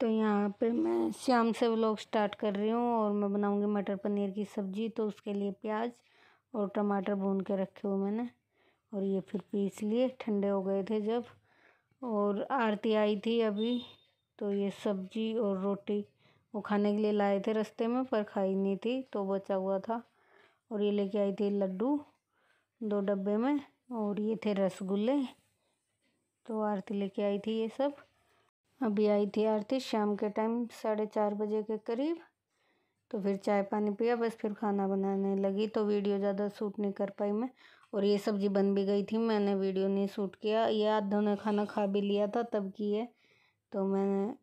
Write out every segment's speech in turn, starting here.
तो यहाँ पे मैं शाम से व्लॉग स्टार्ट कर रही हूँ और मैं बनाऊँगी मटर पनीर की सब्ज़ी तो उसके लिए प्याज और टमाटर भून के रखे हुए मैंने और ये फिर पीस लिए ठंडे हो गए थे जब और आरती आई थी अभी तो ये सब्ज़ी और रोटी वो खाने के लिए लाए थे रास्ते में पर खाई नहीं थी तो बचा हुआ था और ये लेके आई थी लड्डू दो डब्बे में और ये थे रसगुल्ले तो आरती लेके आई थी ये सब अभी आई थी आरती शाम के टाइम साढ़े चार बजे के करीब तो फिर चाय पानी पिया बस फिर खाना बनाने लगी तो वीडियो ज़्यादा सूट नहीं कर पाई मैं और ये सब्ज़ी बन भी गई थी मैंने वीडियो नहीं सूट किया ये आधों ने खाना खा भी लिया था तब की है तो मैंने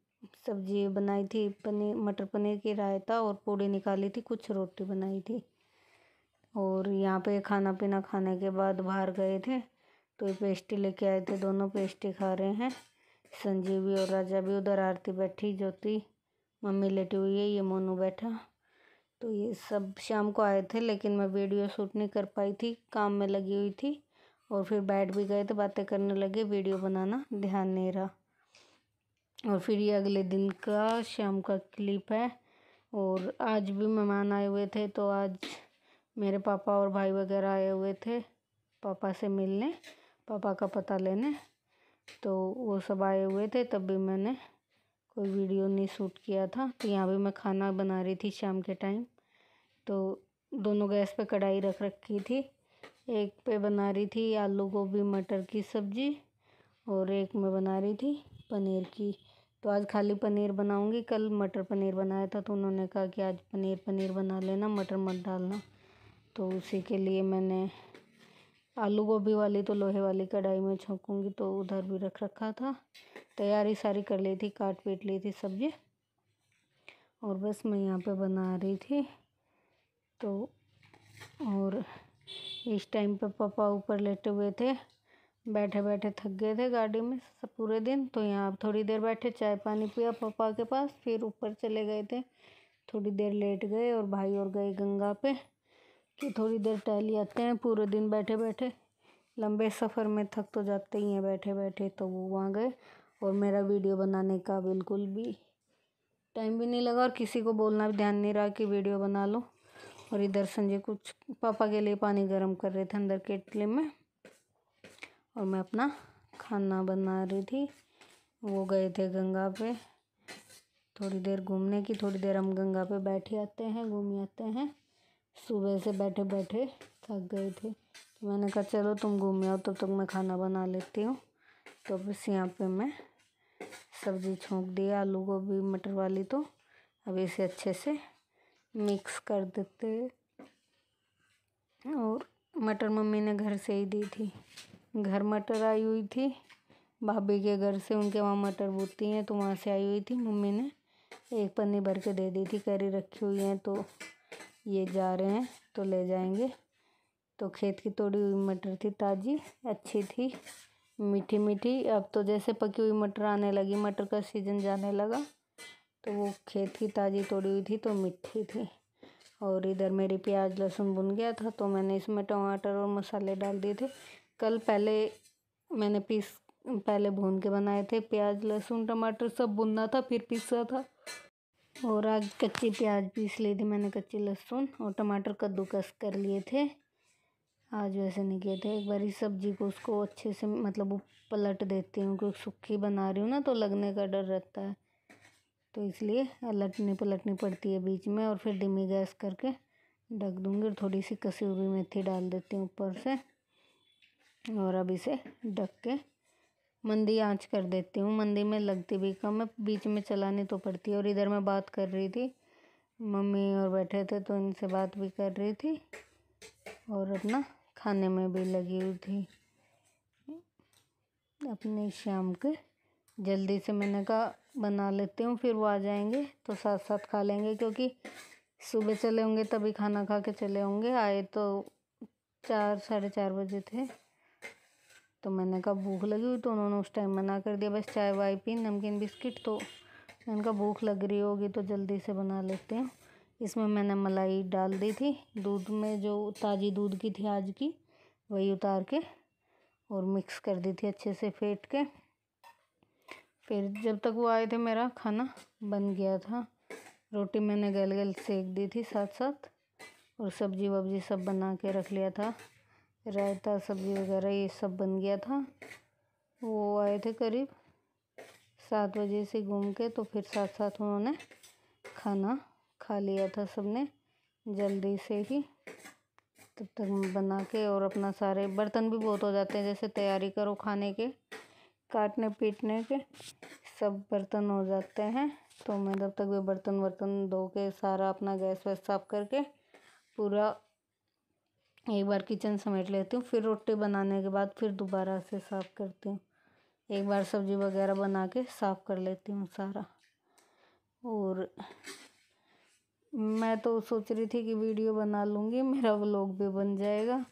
सब्ज़ी बनाई थी पनीर मटर पनीर की रायता और पूड़ी निकाली थी कुछ रोटी बनाई थी और यहाँ पे खाना पीना खाने के बाद बाहर गए थे तो ये पेस्टी लेके आए थे दोनों पेस्टी खा रहे हैं संजीव भी और राजा भी उधर आरती बैठी ज्योति मम्मी लेटी हुई है ये मोनू बैठा तो ये सब शाम को आए थे लेकिन मैं वीडियो शूट नहीं कर पाई थी काम में लगी हुई थी और फिर बैठ भी गए थे बातें करने लगे वीडियो बनाना ध्यान नहीं रहा और फिर ये अगले दिन का शाम का क्लिप है और आज भी मेहमान आए हुए थे तो आज मेरे पापा और भाई वगैरह आए हुए थे पापा से मिलने पापा का पता लेने तो वो सब आए हुए थे तब भी मैंने कोई वीडियो नहीं शूट किया था तो यहाँ भी मैं खाना बना रही थी शाम के टाइम तो दोनों गैस पे कढ़ाई रख रखी थी एक पे बना रही थी आलू गोभी मटर की सब्ज़ी और एक में बना रही थी पनीर की तो आज खाली पनीर बनाऊंगी कल मटर पनीर बनाया था तो उन्होंने कहा कि आज पनीर पनीर बना लेना मटर मत डालना तो उसी के लिए मैंने आलू गोभी वाली तो लोहे वाली कढ़ाई में छोंकूँगी तो उधर भी रख रखा था तैयारी सारी कर ली थी काट पीट ली थी सब्जी और बस मैं यहाँ पे बना रही थी तो और इस टाइम पे पापा ऊपर लेटे हुए थे बैठे बैठे थक गए थे गाड़ी में सब पूरे दिन तो यहाँ थोड़ी देर बैठे चाय पानी पिया पापा के पास फिर ऊपर चले गए थे थोड़ी देर लेट गए और भाई और गए गंगा पे कि थोड़ी देर टहल आते हैं पूरे दिन बैठे बैठे लंबे सफ़र में थक तो जाते ही हैं बैठे बैठे तो वो वहाँ गए और मेरा वीडियो बनाने का बिल्कुल भी टाइम भी नहीं लगा और किसी को बोलना भी ध्यान नहीं रहा कि वीडियो बना लो और इधर संजय कुछ पापा के लिए पानी गर्म कर रहे थे अंदर केटली में और मैं अपना खाना बना रही थी वो गए थे गंगा पे थोड़ी देर घूमने की थोड़ी देर हम गंगा पे बैठे आते हैं घूम आते हैं सुबह से बैठे बैठे थक गए थे तो मैंने कहा चलो तुम घूमे आओ तब तक मैं खाना बना लेती हूँ तो बस यहाँ पे मैं सब्ज़ी छोंक दी आलू गोभी मटर वाली तो अब इसे अच्छे से मिक्स कर देते और मटर मम्मी ने घर से ही दी थी घर मटर आई हुई थी भाभी के घर से उनके वहाँ मटर बोती हैं तो वहाँ से आई हुई थी मम्मी ने एक पन्नी भर के दे दी थी करी रखी हुई हैं तो ये जा रहे हैं तो ले जाएंगे तो खेत की तोड़ी हुई मटर थी ताज़ी अच्छी थी मीठी मीठी अब तो जैसे पकी हुई मटर आने लगी मटर का सीज़न जाने लगा तो वो खेत की ताज़ी तोड़ी हुई थी तो मीठी थी और इधर मेरी प्याज लहसुन बुन गया था तो मैंने इसमें टमाटर और मसाले डाल दिए थे कल पहले मैंने पीस पहले भून के बनाए थे प्याज लहसुन टमाटर सब बुनना था फिर पीसा था और आज कच्ची प्याज पीस ली थी मैंने कच्ची लहसुन और टमाटर कद्दूकस कर लिए थे आज वैसे नहीं किए थे एक बार इस सब्ज़ी को उसको अच्छे से मतलब पलट देती हूँ क्योंकि सूखी बना रही हूँ ना तो लगने का डर रहता है तो इसलिए पलटनी पलटनी पड़ती है बीच में और फिर धीमी गैस करके ढक दूँगी और थोड़ी सी कसी हुई मेथी डाल देती हूँ ऊपर से और अब इसे ढक के मंदी आँच कर देती हूँ मंदी में लगती भी कम है बीच में चलानी तो पड़ती है और इधर मैं बात कर रही थी मम्मी और बैठे थे तो इनसे बात भी कर रही थी और अपना खाने में भी लगी हुई थी अपने शाम के जल्दी से मैंने कहा बना लेती हूँ फिर वो आ जाएंगे तो साथ साथ खा लेंगे क्योंकि सुबह चले होंगे तभी खाना खा के चले होंगे आए तो चार साढ़े चार बजे थे तो मैंने कहा भूख लगी हुई तो उन्होंने उस टाइम मना कर दिया बस चाय वाय पी नमकीन बिस्किट तो मैंने कहा भूख लग रही होगी तो जल्दी से बना लेते हैं इसमें मैंने मलाई डाल दी थी दूध में जो ताज़ी दूध की थी आज की वही उतार के और मिक्स कर दी थी अच्छे से फेंट के फिर जब तक वो आए थे मेरा खाना बन गया था रोटी मैंने गल गल सेक दी थी साथ साथ और सब्जी वब्जी सब बना के रख लिया था रायता सब्ज़ी वगैरह ये सब बन गया था वो आए थे करीब सात बजे से घूम के तो फिर साथ साथ उन्होंने खाना खा लिया था सबने जल्दी से ही तब तक बना के और अपना सारे बर्तन भी बहुत हो जाते हैं जैसे तैयारी करो खाने के काटने पीटने के सब बर्तन हो जाते हैं तो मैं तब तक वे बर्तन वर्तन धो के सारा अपना गैस वैस साफ करके पूरा एक बार किचन समेट लेती हूँ फिर रोटी बनाने के बाद फिर दोबारा से साफ़ करती हूँ एक बार सब्ज़ी वगैरह बना के साफ़ कर लेती हूँ सारा और मैं तो सोच रही थी कि वीडियो बना लूँगी मेरा व्लॉग भी बन जाएगा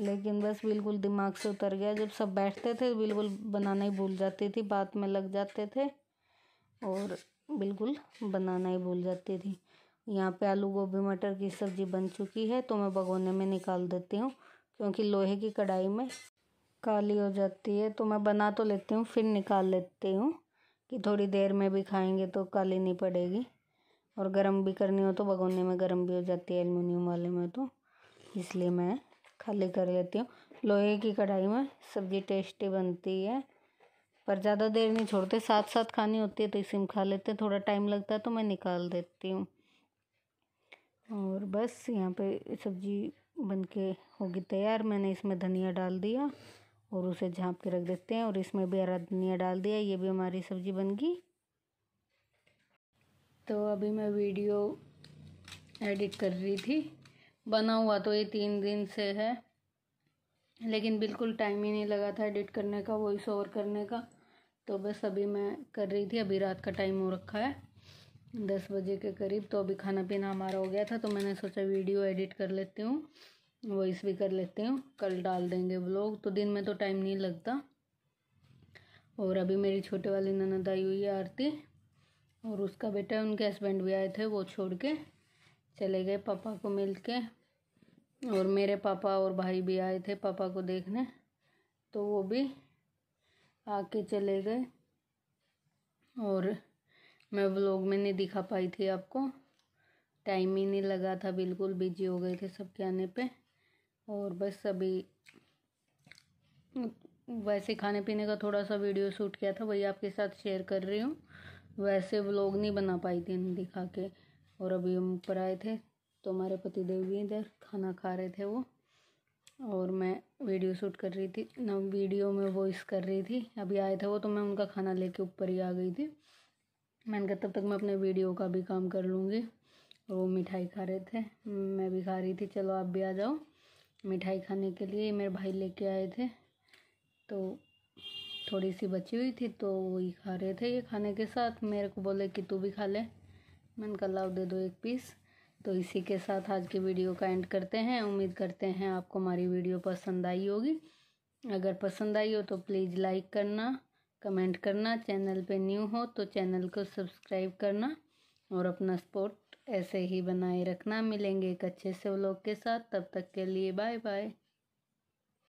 लेकिन बस बिल्कुल दिमाग से उतर गया जब सब बैठते थे बिल्कुल बनाना ही भूल जाती थी बात में लग जाते थे और बिल्कुल बनाना ही भूल जाती थी यहाँ पे आलू गोभी मटर की सब्ज़ी बन चुकी है तो मैं भगोने में निकाल देती हूँ क्योंकि लोहे की कढ़ाई में काली हो जाती है तो मैं बना तो लेती हूँ फिर निकाल लेती हूँ कि थोड़ी देर में भी खाएंगे तो काली नहीं पड़ेगी और गर्म भी करनी हो तो भगोने में गर्म भी हो जाती है एलमिनियम वाले में तो इसलिए मैं खाली कर लेती हूँ लोहे की कढ़ाई में सब्ज़ी टेस्टी बनती है पर ज़्यादा देर नहीं छोड़ते साथ साथ खानी होती है तो इसी में खा लेते हैं थोड़ा टाइम लगता है तो मैं निकाल देती हूँ और बस यहाँ पे सब्जी बनके होगी तैयार मैंने इसमें धनिया डाल दिया और उसे झाँप के रख देते हैं और इसमें भी हरा धनिया डाल दिया ये भी हमारी सब्ज़ी बन गई तो अभी मैं वीडियो एडिट कर रही थी बना हुआ तो ये तीन दिन से है लेकिन बिल्कुल टाइम ही नहीं लगा था एडिट करने का वॉइस ओवर करने का तो बस अभी मैं कर रही थी अभी रात का टाइम हो रखा है दस बजे के करीब तो अभी खाना पीना हमारा हो गया था तो मैंने सोचा वीडियो एडिट कर लेती हूँ वॉइस भी कर लेती हूँ कल डाल देंगे ब्लॉग तो दिन में तो टाइम नहीं लगता और अभी मेरी छोटे वाली ननद आई हुई है आरती और उसका बेटा उनके हस्बैंड भी आए थे वो छोड़ के चले गए पापा को मिल के और मेरे पापा और भाई भी आए थे पापा को देखने तो वो भी आके चले गए और मैं व्लॉग में नहीं दिखा पाई थी आपको टाइम ही नहीं लगा था बिल्कुल बिजी हो गए थे सबके आने पे और बस अभी वैसे खाने पीने का थोड़ा सा वीडियो शूट किया था वही आपके साथ शेयर कर रही हूँ वैसे व्लॉग नहीं बना पाई थी दिखा के और अभी हम ऊपर आए थे तो हमारे पति देव भी इधर खाना खा रहे थे वो और मैं वीडियो शूट कर रही थी ना वीडियो में वॉइस कर रही थी अभी आए थे वो तो मैं उनका खाना लेके ऊपर ही आ गई थी मैंने कहा तब तक मैं अपने वीडियो का भी काम कर लूँगी वो मिठाई खा रहे थे मैं भी खा रही थी चलो आप भी आ जाओ मिठाई खाने के लिए मेरे भाई लेके आए थे तो थोड़ी सी बची हुई थी तो वही खा रहे थे ये खाने के साथ मेरे को बोले कि तू भी खा ले मैंने कहा लाओ दे दो एक पीस तो इसी के साथ आज की वीडियो का एंड करते हैं उम्मीद करते हैं आपको हमारी वीडियो पसंद आई होगी अगर पसंद आई हो तो प्लीज़ लाइक करना कमेंट करना चैनल पे न्यू हो तो चैनल को सब्सक्राइब करना और अपना सपोर्ट ऐसे ही बनाए रखना मिलेंगे एक अच्छे से व्लॉग के साथ तब तक के लिए बाय बाय